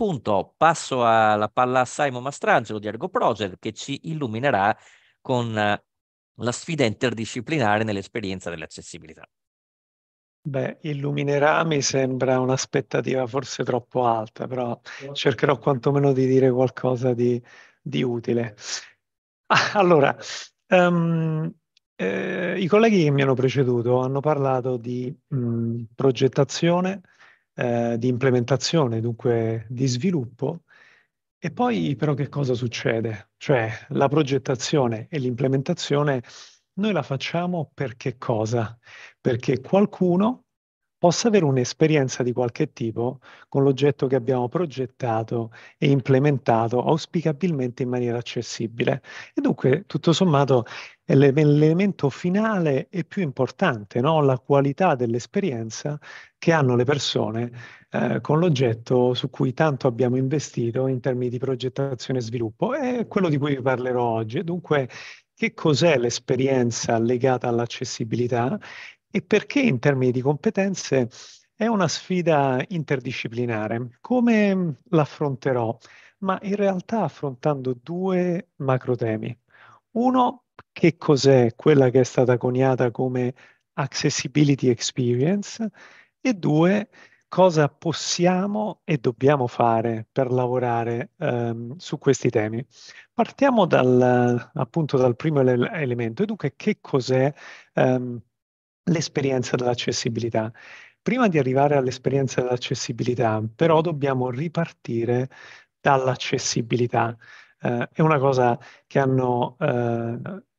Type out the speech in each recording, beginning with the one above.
punto passo alla palla a Simon Mastrangelo di Ergo Project che ci illuminerà con eh, la sfida interdisciplinare nell'esperienza dell'accessibilità. Beh, illuminerà mi sembra un'aspettativa forse troppo alta, però cercherò quantomeno di dire qualcosa di, di utile. Ah, allora, um, eh, i colleghi che mi hanno preceduto hanno parlato di mh, progettazione, eh, di implementazione, dunque di sviluppo. E poi però che cosa succede? Cioè la progettazione e l'implementazione noi la facciamo perché cosa? Perché qualcuno possa avere un'esperienza di qualche tipo con l'oggetto che abbiamo progettato e implementato auspicabilmente in maniera accessibile. E dunque, tutto sommato, è l'elemento finale e più importante, no? la qualità dell'esperienza che hanno le persone eh, con l'oggetto su cui tanto abbiamo investito in termini di progettazione e sviluppo. È quello di cui vi parlerò oggi. dunque, che cos'è l'esperienza legata all'accessibilità e perché in termini di competenze è una sfida interdisciplinare. Come l'affronterò? Ma in realtà affrontando due macro temi. Uno, che cos'è quella che è stata coniata come accessibility experience e due, cosa possiamo e dobbiamo fare per lavorare ehm, su questi temi. Partiamo dal, appunto dal primo ele- elemento, e dunque che cos'è ehm, l'esperienza dell'accessibilità. Prima di arrivare all'esperienza dell'accessibilità, però, dobbiamo ripartire dall'accessibilità. Eh, è una cosa che hanno eh,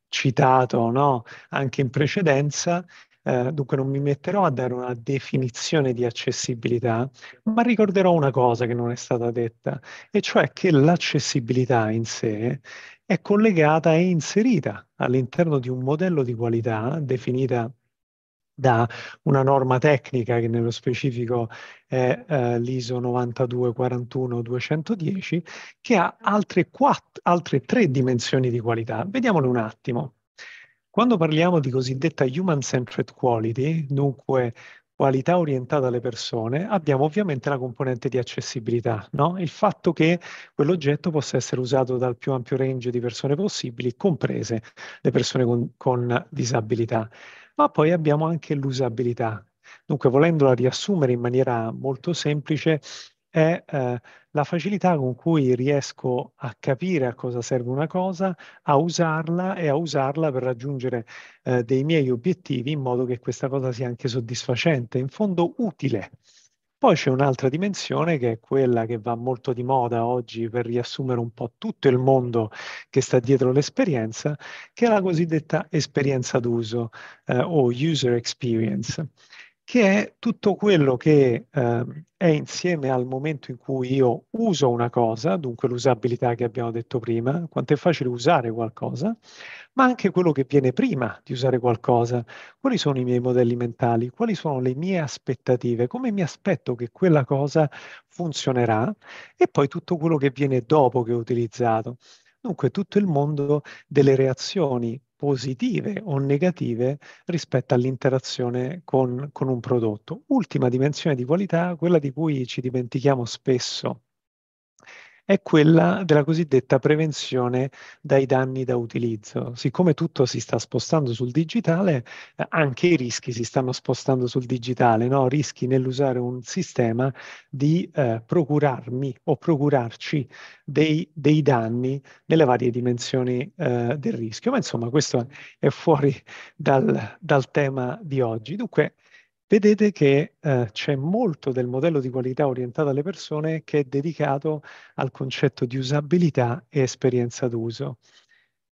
citato no? anche in precedenza, eh, dunque non mi metterò a dare una definizione di accessibilità, ma ricorderò una cosa che non è stata detta, e cioè che l'accessibilità in sé è collegata e inserita all'interno di un modello di qualità definita da una norma tecnica che nello specifico è eh, l'ISO 9241-210 che ha altre, quattro, altre tre dimensioni di qualità. Vediamole un attimo. Quando parliamo di cosiddetta human-centered quality, dunque qualità orientata alle persone, abbiamo ovviamente la componente di accessibilità, no? il fatto che quell'oggetto possa essere usato dal più ampio range di persone possibili, comprese le persone con, con disabilità ma poi abbiamo anche l'usabilità. Dunque, volendola riassumere in maniera molto semplice, è eh, la facilità con cui riesco a capire a cosa serve una cosa, a usarla e a usarla per raggiungere eh, dei miei obiettivi in modo che questa cosa sia anche soddisfacente, in fondo utile. Poi c'è un'altra dimensione che è quella che va molto di moda oggi per riassumere un po' tutto il mondo che sta dietro l'esperienza, che è la cosiddetta esperienza d'uso eh, o user experience che è tutto quello che eh, è insieme al momento in cui io uso una cosa, dunque l'usabilità che abbiamo detto prima, quanto è facile usare qualcosa, ma anche quello che viene prima di usare qualcosa, quali sono i miei modelli mentali, quali sono le mie aspettative, come mi aspetto che quella cosa funzionerà e poi tutto quello che viene dopo che ho utilizzato. Dunque tutto il mondo delle reazioni positive o negative rispetto all'interazione con, con un prodotto. Ultima dimensione di qualità, quella di cui ci dimentichiamo spesso è quella della cosiddetta prevenzione dai danni da utilizzo. Siccome tutto si sta spostando sul digitale, eh, anche i rischi si stanno spostando sul digitale, no? rischi nell'usare un sistema di eh, procurarmi o procurarci dei, dei, danni nelle varie dimensioni eh, del rischio. Ma insomma questo è fuori dal, dal tema di oggi. Dunque, vedete che eh, c'è molto del modello di qualità orientato alle persone che è dedicato al concetto di usabilità e esperienza d'uso.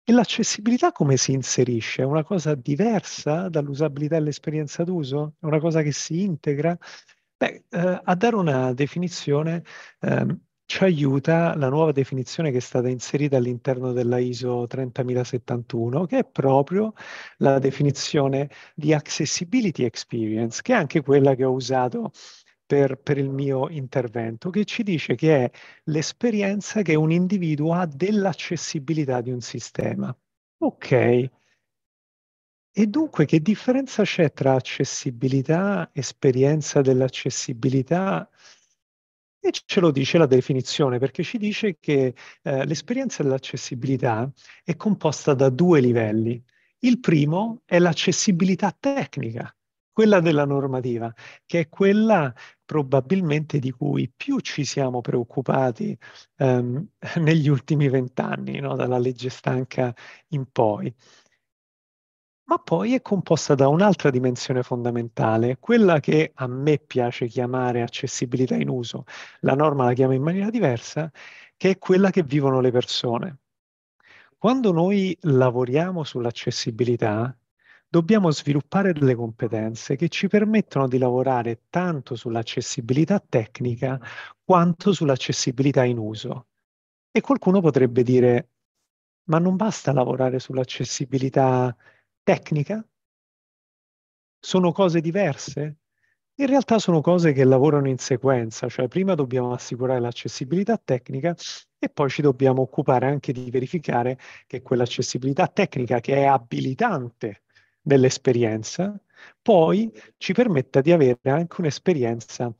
E l'accessibilità come si inserisce? È una cosa diversa dall'usabilità e l'esperienza d'uso? È una cosa che si integra? Beh, eh, a dare una definizione eh, ci aiuta la nuova definizione che è stata inserita all'interno della ISO 30071, che è proprio la definizione di accessibility experience, che è anche quella che ho usato per, per, il mio intervento, che ci dice che è l'esperienza che un individuo ha dell'accessibilità di un sistema. Ok. E dunque che differenza c'è tra accessibilità, esperienza dell'accessibilità? E ce lo dice la definizione perché ci dice che eh, l'esperienza dell'accessibilità è composta da due livelli. Il primo è l'accessibilità tecnica, quella della normativa, che è quella probabilmente di cui più ci siamo preoccupati ehm, negli ultimi vent'anni, no? dalla legge stanca in poi ma poi è composta da un'altra dimensione fondamentale, quella che a me piace chiamare accessibilità in uso, la norma la chiama in maniera diversa, che è quella che vivono le persone. Quando noi lavoriamo sull'accessibilità, dobbiamo sviluppare delle competenze che ci permettono di lavorare tanto sull'accessibilità tecnica quanto sull'accessibilità in uso. E qualcuno potrebbe dire, ma non basta lavorare sull'accessibilità tecnica, tecnica? Sono cose diverse? In realtà sono cose che lavorano in sequenza, cioè prima dobbiamo assicurare l'accessibilità tecnica e poi ci dobbiamo occupare anche di verificare che quell'accessibilità tecnica che è abilitante dell'esperienza, poi ci permetta di avere anche un'esperienza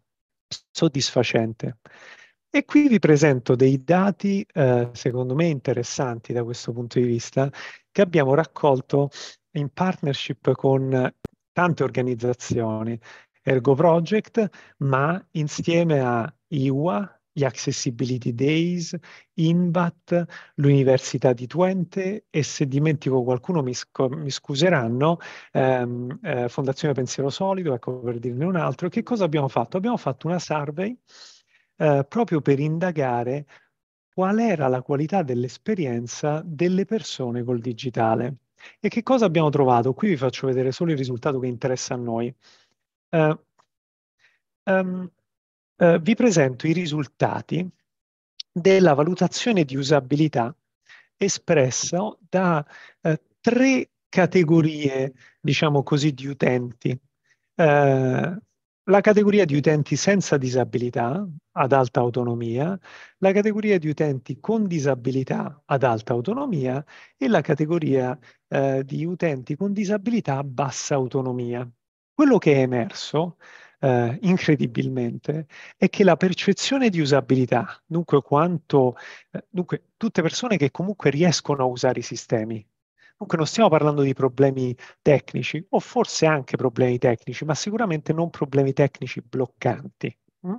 soddisfacente. E qui vi presento dei dati, eh, secondo me interessanti da questo punto di vista, che abbiamo raccolto in partnership con tante organizzazioni, Ergo Project, ma insieme a IWA, gli Accessibility Days, INBAT, l'Università di Twente e se dimentico qualcuno mi, sc- mi scuseranno, ehm, eh, Fondazione Pensiero Solido, ecco per dirne un altro, che cosa abbiamo fatto? Abbiamo fatto una survey eh, proprio per indagare qual era la qualità dell'esperienza delle persone col digitale. E che cosa abbiamo trovato? Qui vi faccio vedere solo il risultato che interessa a noi. Uh, um, uh, vi presento i risultati della valutazione di usabilità espressa da uh, tre categorie, diciamo così, di utenti. la categoria di utenti senza disabilità, ad alta autonomia, la categoria di utenti con disabilità ad alta autonomia e la categoria eh, di utenti con disabilità a bassa autonomia. Quello che è emerso eh, incredibilmente è che la percezione di usabilità, dunque quanto, eh, dunque tutte persone che comunque riescono a usare i sistemi, Dunque non stiamo parlando di problemi tecnici o forse anche problemi tecnici, ma sicuramente non problemi tecnici bloccanti. Mh? Mm?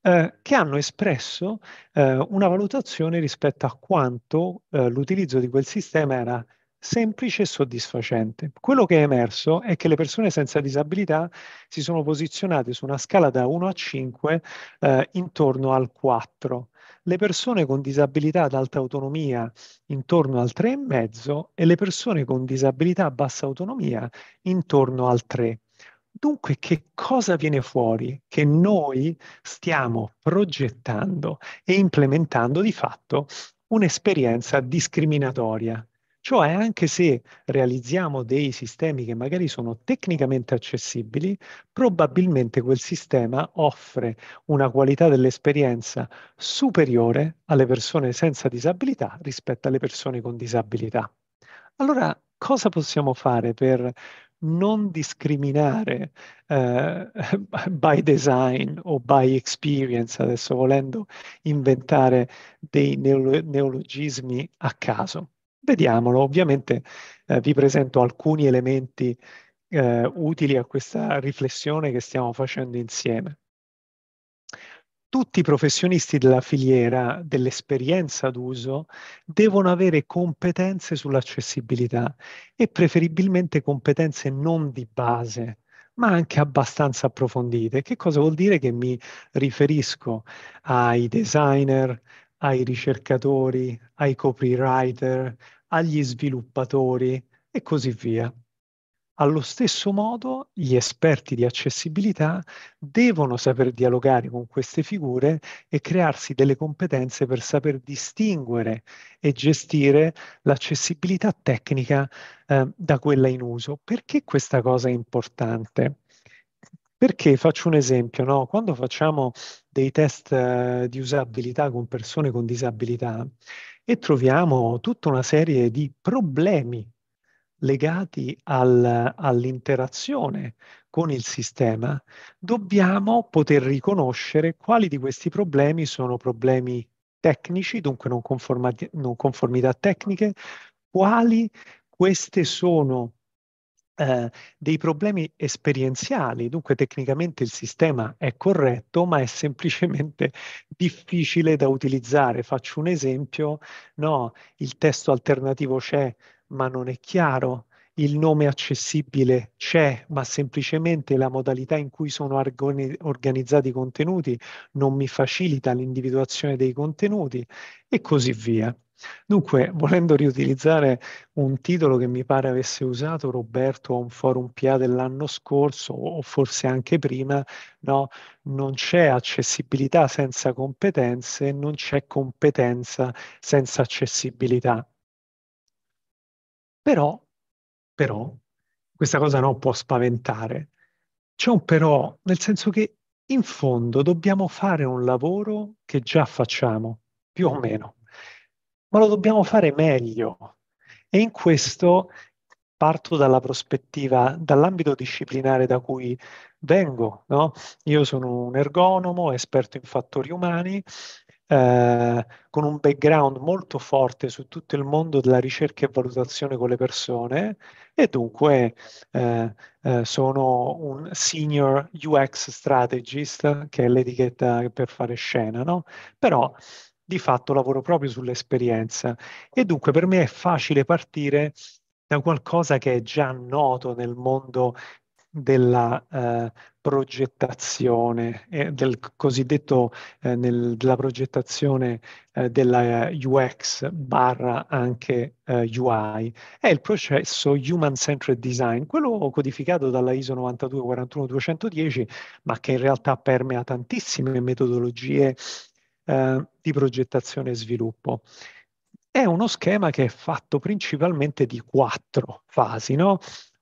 Eh, che hanno espresso eh, una valutazione rispetto a quanto eh, l'utilizzo di quel sistema era semplice e soddisfacente. Quello che è emerso è che le persone senza disabilità si sono posizionate su una scala da 1 a 5 eh, intorno al 4, le persone con disabilità ad alta autonomia intorno al 3,5 e le persone con disabilità a bassa autonomia intorno al 3. Dunque, che cosa viene fuori che noi stiamo progettando e implementando di fatto un'esperienza discriminatoria? Cioè, anche se realizziamo dei sistemi che magari sono tecnicamente accessibili, probabilmente quel sistema offre una qualità dell'esperienza superiore alle persone senza disabilità rispetto alle persone con disabilità. Allora, cosa possiamo fare per non discriminare eh, by design o by experience, adesso volendo inventare dei neolo- neologismi a caso. Vediamolo, ovviamente eh, vi presento alcuni elementi eh, utili a questa riflessione che stiamo facendo insieme. Tutti i professionisti della filiera dell'esperienza d'uso devono avere competenze sull'accessibilità e preferibilmente competenze non di base, ma anche abbastanza approfondite. Che cosa vuol dire che mi riferisco ai designer, ai ricercatori, ai copywriter, agli sviluppatori e così via. Allo stesso modo, gli esperti di accessibilità devono saper dialogare con queste figure e crearsi delle competenze per saper distinguere e gestire l'accessibilità tecnica eh, da quella in uso. Perché questa cosa è importante? Perché faccio un esempio, no? quando facciamo dei test eh, di usabilità con persone con disabilità e troviamo tutta una serie di problemi legati al, all'interazione con il sistema, dobbiamo poter riconoscere quali di questi problemi sono problemi tecnici, dunque non, non conformità tecniche, quali queste sono eh, dei problemi esperienziali, dunque tecnicamente il sistema è corretto, ma è semplicemente difficile da utilizzare. Faccio un esempio, no, il testo alternativo c'è, ma non è chiaro, il nome accessibile c'è, ma semplicemente la modalità in cui sono organizzati i contenuti non mi facilita l'individuazione dei contenuti e così via. Dunque, volendo riutilizzare un titolo che mi pare avesse usato Roberto a un forum PA dell'anno scorso o forse anche prima, no? non c'è accessibilità senza competenze, non c'è competenza senza accessibilità. Però, però, questa cosa non può spaventare. C'è un però, nel senso che in fondo dobbiamo fare un lavoro che già facciamo, più o meno ma lo dobbiamo fare meglio. E in questo parto dalla prospettiva, dall'ambito disciplinare da cui vengo. No? Io sono un ergonomo, esperto in fattori umani, eh, con un background molto forte su tutto il mondo della ricerca e valutazione con le persone e dunque eh, eh, sono un senior UX strategist, che è l'etichetta per fare scena, no? però di fatto lavoro proprio sull'esperienza e dunque per me è facile partire da qualcosa che è già noto nel mondo della eh, progettazione, eh, del cosiddetto eh, nel, della progettazione eh, della eh, UX barra anche eh, UI, è il processo Human Centered Design, quello codificato dalla ISO 92 210, ma che in realtà permea tantissime metodologie eh, di progettazione e sviluppo. È uno schema che è fatto principalmente di quattro fasi, no?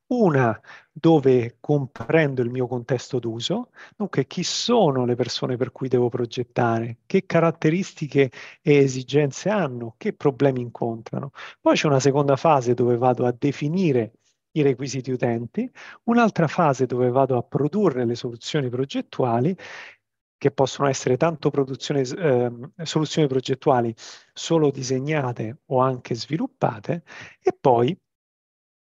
Una dove comprendo il mio contesto d'uso, dunque chi sono le persone per cui devo progettare, che caratteristiche e esigenze hanno, che problemi incontrano. Poi c'è una seconda fase dove vado a definire i requisiti utenti, un'altra fase dove vado a produrre le soluzioni progettuali che possono essere tanto eh, soluzioni progettuali solo disegnate o anche sviluppate, e poi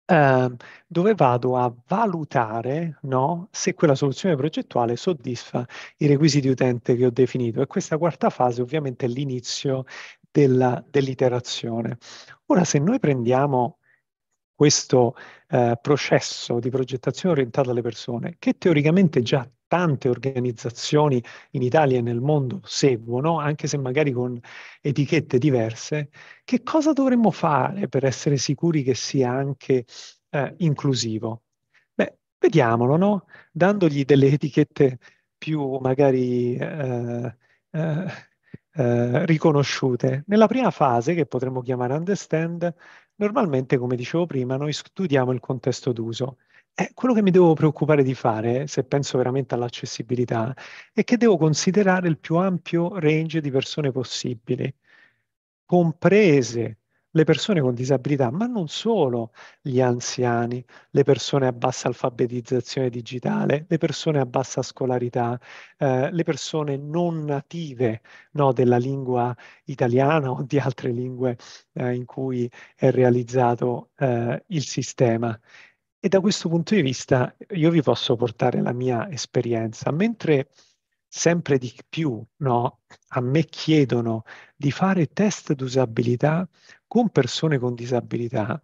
eh, dove vado a valutare no, se quella soluzione progettuale soddisfa i requisiti utente che ho definito. E questa quarta fase ovviamente è l'inizio dell'iterazione. Ora, se noi prendiamo questo eh, processo di progettazione orientata alle persone, che teoricamente già tante organizzazioni in Italia e nel mondo seguono, anche se magari con etichette diverse, che cosa dovremmo fare per essere sicuri che sia anche eh, inclusivo? Beh, vediamolo, no? Dandogli delle etichette più magari eh, eh, eh, riconosciute. Nella prima fase, che potremmo chiamare understand, normalmente, come dicevo prima, noi studiamo il contesto d'uso. Eh, quello che mi devo preoccupare di fare, se penso veramente all'accessibilità, è che devo considerare il più ampio range di persone possibili, comprese le persone con disabilità, ma non solo gli anziani, le persone a bassa alfabetizzazione digitale, le persone a bassa scolarità, eh, le persone non native no, della lingua italiana o di altre lingue eh, in cui è realizzato eh, il sistema. E da questo punto di vista io vi posso portare la mia esperienza. Mentre sempre di più no? a me chiedono di fare test d'usabilità con persone con disabilità,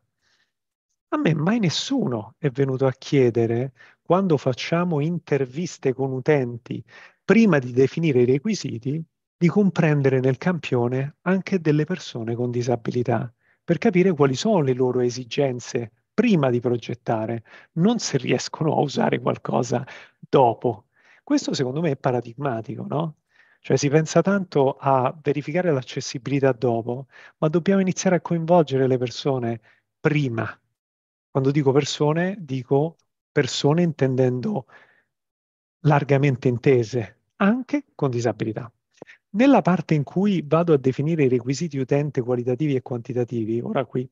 a me mai nessuno è venuto a chiedere quando facciamo interviste con utenti, prima di definire i requisiti, di comprendere nel campione anche delle persone con disabilità, per capire quali sono le loro esigenze prima di progettare, non se riescono a usare qualcosa dopo questo secondo me è paradigmatico, no? Cioè si pensa tanto a verificare l'accessibilità dopo, ma dobbiamo iniziare a coinvolgere le persone prima. Quando dico persone, dico persone intendendo largamente intese, anche con disabilità. Nella parte in cui vado a definire i requisiti utente qualitativi e quantitativi, ora qui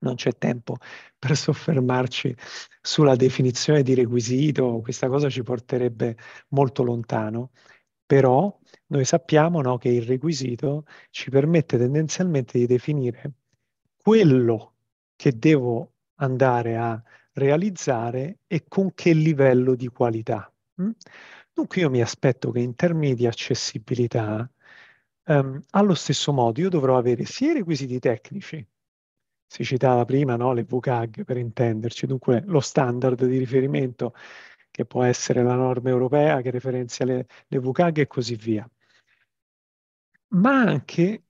non c'è tempo per soffermarci sulla definizione di requisito, questa cosa ci porterebbe molto lontano, però noi sappiamo no, che il requisito ci permette tendenzialmente di definire quello che devo andare a realizzare e con che livello di qualità. Mm? Dunque io mi aspetto che in termini di accessibilità, ehm, allo stesso modo io dovrò avere sia i requisiti tecnici, si citava prima no? le VCAG per intenderci, dunque lo standard di riferimento che può essere la norma europea che referenzia le, le VCAG e così via, ma anche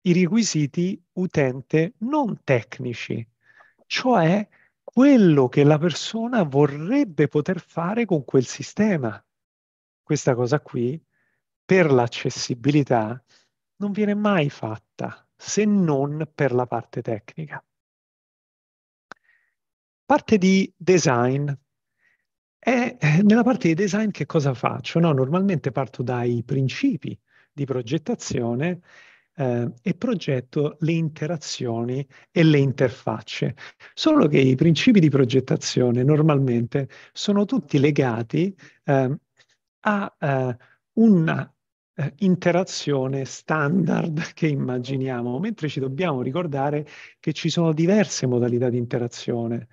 i requisiti utente non tecnici, cioè quello che la persona vorrebbe poter fare con quel sistema. Questa cosa qui, per l'accessibilità, non viene mai fatta se non per la parte tecnica. Parte di design. E eh, nella parte di design che cosa faccio? No, normalmente parto dai principi di progettazione eh, e progetto le interazioni e le interfacce. Solo che i principi di progettazione normalmente sono tutti legati eh, a eh, una eh, interazione standard che immaginiamo, mentre ci dobbiamo ricordare che ci sono diverse modalità di interazione.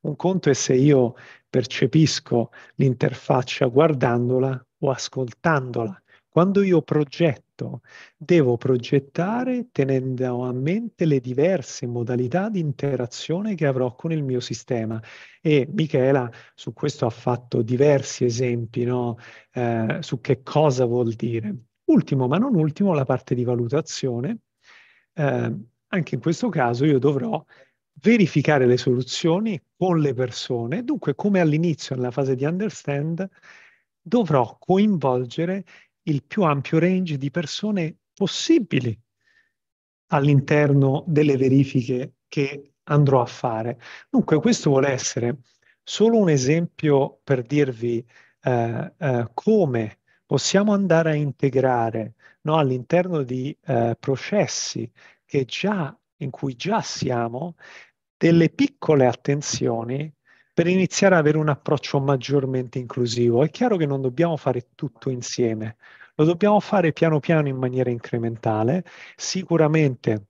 Un conto è se io percepisco l'interfaccia guardandola o ascoltandola. Quando io progetto progetto devo progettare tenendo a mente le diverse modalità di interazione che avrò con il mio sistema. E Michela su questo ha fatto diversi esempi no? eh, su che cosa vuol dire. Ultimo, ma non ultimo, la parte di valutazione. Eh, anche in questo caso io dovrò verificare le soluzioni con le persone. Dunque, come all'inizio, nella fase di understand, dovrò coinvolgere il più ampio range di persone possibili all'interno delle verifiche che andrò a fare. Dunque, questo vuole essere solo un esempio per dirvi eh, eh, come possiamo andare a integrare no, all'interno di eh, processi già, in cui già siamo delle piccole attenzioni per iniziare ad avere un approccio maggiormente inclusivo. È chiaro che non dobbiamo fare tutto insieme, lo dobbiamo fare piano piano in maniera incrementale. Sicuramente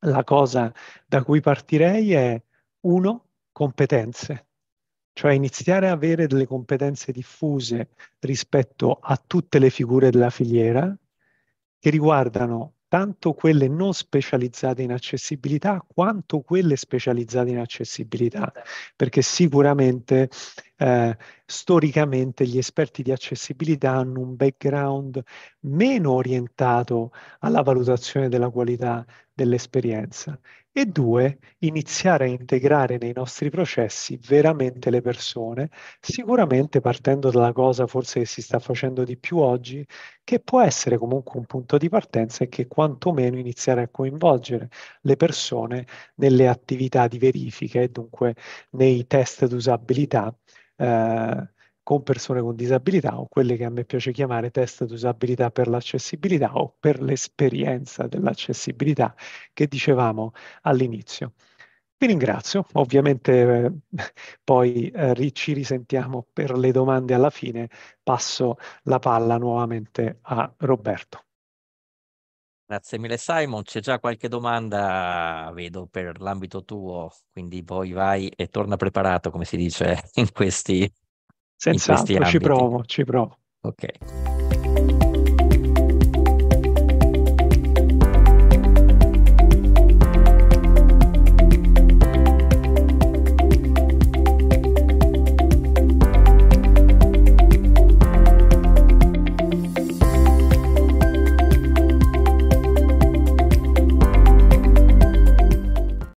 la cosa da cui partirei è uno, competenze, cioè iniziare a avere delle competenze diffuse rispetto a tutte le figure della filiera che riguardano tanto quelle non specializzate in accessibilità quanto quelle specializzate in accessibilità, perché sicuramente eh, storicamente gli esperti di accessibilità hanno un background meno orientato alla valutazione della qualità dell'esperienza e due, iniziare a integrare nei nostri processi veramente le persone, sicuramente partendo dalla cosa forse che si sta facendo di più oggi, che può essere comunque un punto di partenza e che quantomeno iniziare a coinvolgere le persone nelle attività di verifica e dunque nei test d'usabilità. Eh, con persone con disabilità o quelle che a me piace chiamare test di usabilità per l'accessibilità o per l'esperienza dell'accessibilità che dicevamo all'inizio. Vi ringrazio, ovviamente eh, poi eh, ci risentiamo per le domande alla fine, passo la palla nuovamente a Roberto. Grazie mille Simon, c'è già qualche domanda, vedo, per l'ambito tuo, quindi poi vai e torna preparato, come si dice in questi Senz'altro, ci provo, ci provo. Ok.